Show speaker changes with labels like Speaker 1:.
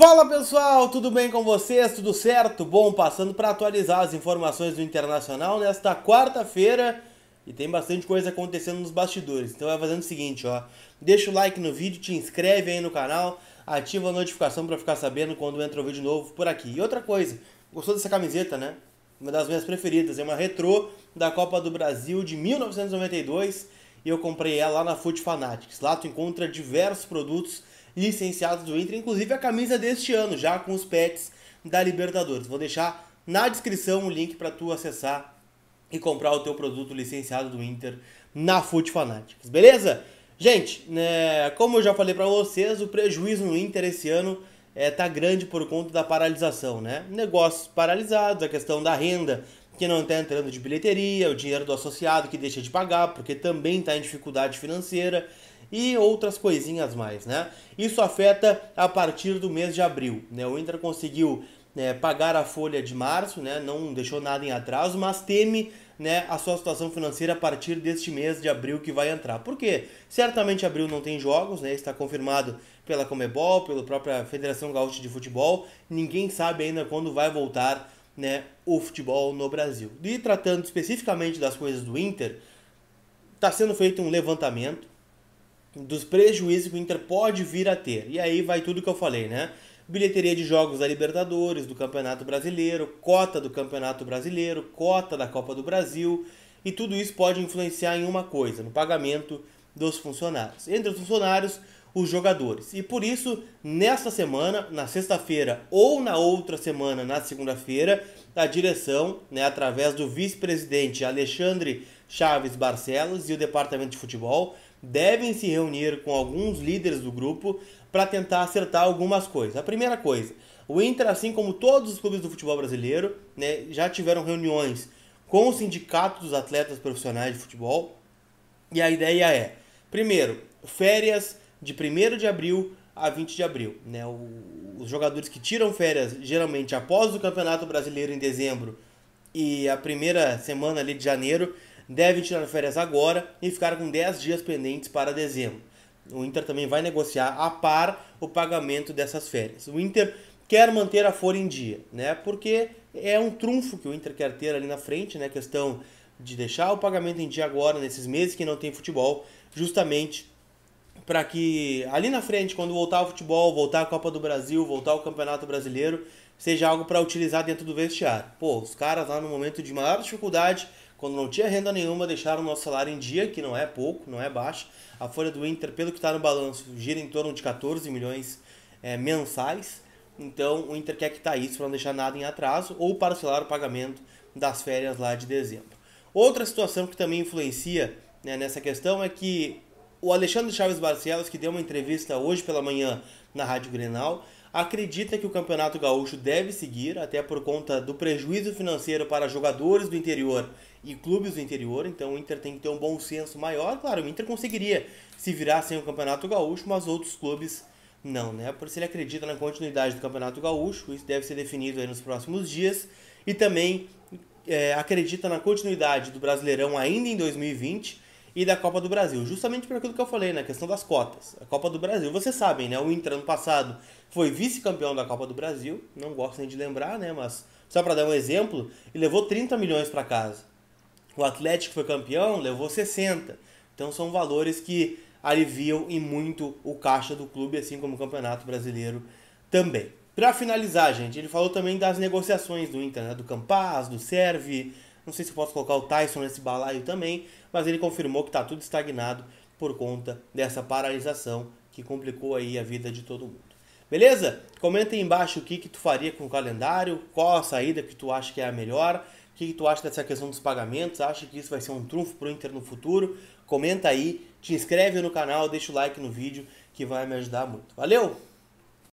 Speaker 1: Fala pessoal, tudo bem com vocês? Tudo certo? Bom, passando para atualizar as informações do Internacional nesta quarta-feira e tem bastante coisa acontecendo nos bastidores. Então vai fazendo o seguinte, ó, deixa o like no vídeo, te inscreve aí no canal, ativa a notificação para ficar sabendo quando entra um vídeo novo por aqui. E outra coisa, gostou dessa camiseta, né? Uma das minhas preferidas, é uma retrô da Copa do Brasil de 1992 e eu comprei ela lá na Foot Fanatics. Lá tu encontra diversos produtos licenciados do Inter, inclusive a camisa deste ano, já com os pets da Libertadores. Vou deixar na descrição o link para tu acessar e comprar o teu produto licenciado do Inter na Foot Fanatics, beleza? Gente, né, como eu já falei para vocês, o prejuízo no Inter esse ano é, tá grande por conta da paralisação, né? Negócios paralisados, a questão da renda que não está entrando de bilheteria, o dinheiro do associado que deixa de pagar porque também está em dificuldade financeira e outras coisinhas mais, né? Isso afeta a partir do mês de abril, né? O Inter conseguiu né, pagar a folha de março, né? Não deixou nada em atraso, mas teme né, a sua situação financeira a partir deste mês de abril que vai entrar. Por quê? Certamente abril não tem jogos, né, está confirmado pela Comebol, pela própria Federação Gaúcha de Futebol. Ninguém sabe ainda quando vai voltar né, o futebol no Brasil. E tratando especificamente das coisas do Inter, está sendo feito um levantamento dos prejuízos que o Inter pode vir a ter. E aí vai tudo que eu falei, né? Bilheteria de jogos da Libertadores, do Campeonato Brasileiro, cota do Campeonato Brasileiro, cota da Copa do Brasil, e tudo isso pode influenciar em uma coisa, no pagamento dos funcionários. Entre os funcionários, os jogadores. E por isso, nesta semana, na sexta-feira ou na outra semana, na segunda-feira, a direção, né, através do vice-presidente Alexandre Chaves Barcelos e o departamento de futebol, devem se reunir com alguns líderes do grupo para tentar acertar algumas coisas. A primeira coisa, o Inter, assim como todos os clubes do futebol brasileiro, né, já tiveram reuniões com o sindicato dos atletas profissionais de futebol. E a ideia é, primeiro, férias de 1 de abril a 20 de abril. Né? os jogadores que tiram férias, geralmente após o Campeonato Brasileiro em dezembro e a primeira semana ali de janeiro, devem tirar férias agora e ficar com 10 dias pendentes para dezembro. O Inter também vai negociar a par o pagamento dessas férias. O Inter quer manter a folha em dia, né? Porque é um trunfo que o Inter quer ter ali na frente, né? Questão de deixar o pagamento em dia agora, nesses meses que não tem futebol, justamente para que ali na frente, quando voltar o futebol, voltar a Copa do Brasil, voltar o Campeonato Brasileiro, seja algo para utilizar dentro do vestiário. Pô, os caras lá no momento de maior dificuldade quando não tinha renda nenhuma, deixaram o nosso salário em dia, que não é pouco, não é baixo. A folha do Inter, pelo que está no balanço, gira em torno de 14 milhões é, mensais. Então o Inter quer quitar isso para não deixar nada em atraso ou parcelar o pagamento das férias lá de dezembro. Outra situação que também influencia né, nessa questão é que o Alexandre Chaves Barcelos, que deu uma entrevista hoje pela manhã na Rádio Grenal, acredita que o Campeonato Gaúcho deve seguir, até por conta do prejuízo financeiro para jogadores do interior e clubes do interior, então o Inter tem que ter um bom senso maior. Claro, o Inter conseguiria se virar sem o Campeonato Gaúcho, mas outros clubes não, né? Por se ele acredita na continuidade do Campeonato Gaúcho, isso deve ser definido nos próximos dias, e também é, acredita na continuidade do Brasileirão ainda em 2020 e da Copa do Brasil. Justamente por aquilo que eu falei, na né? questão das cotas. A Copa do Brasil, vocês sabem, né? O Inter ano passado foi vice-campeão da Copa do Brasil, não gosto nem de lembrar, né? Mas só para dar um exemplo, e levou 30 milhões para casa. O Atlético foi campeão, levou 60. Então são valores que aliviam e muito o caixa do clube, assim como o Campeonato Brasileiro também. Para finalizar, gente, ele falou também das negociações do Inter, né? do Campaz, do Serve, não sei se eu posso colocar o Tyson nesse balaio também, mas ele confirmou que está tudo estagnado por conta dessa paralisação que complicou aí a vida de todo mundo. Beleza? Comenta aí embaixo o que, que tu faria com o calendário, qual a saída que tu acha que é a melhor, o que, que tu acha dessa questão dos pagamentos, acha que isso vai ser um trunfo para o Inter no futuro? Comenta aí, te inscreve no canal, deixa o like no vídeo que vai me ajudar muito. Valeu!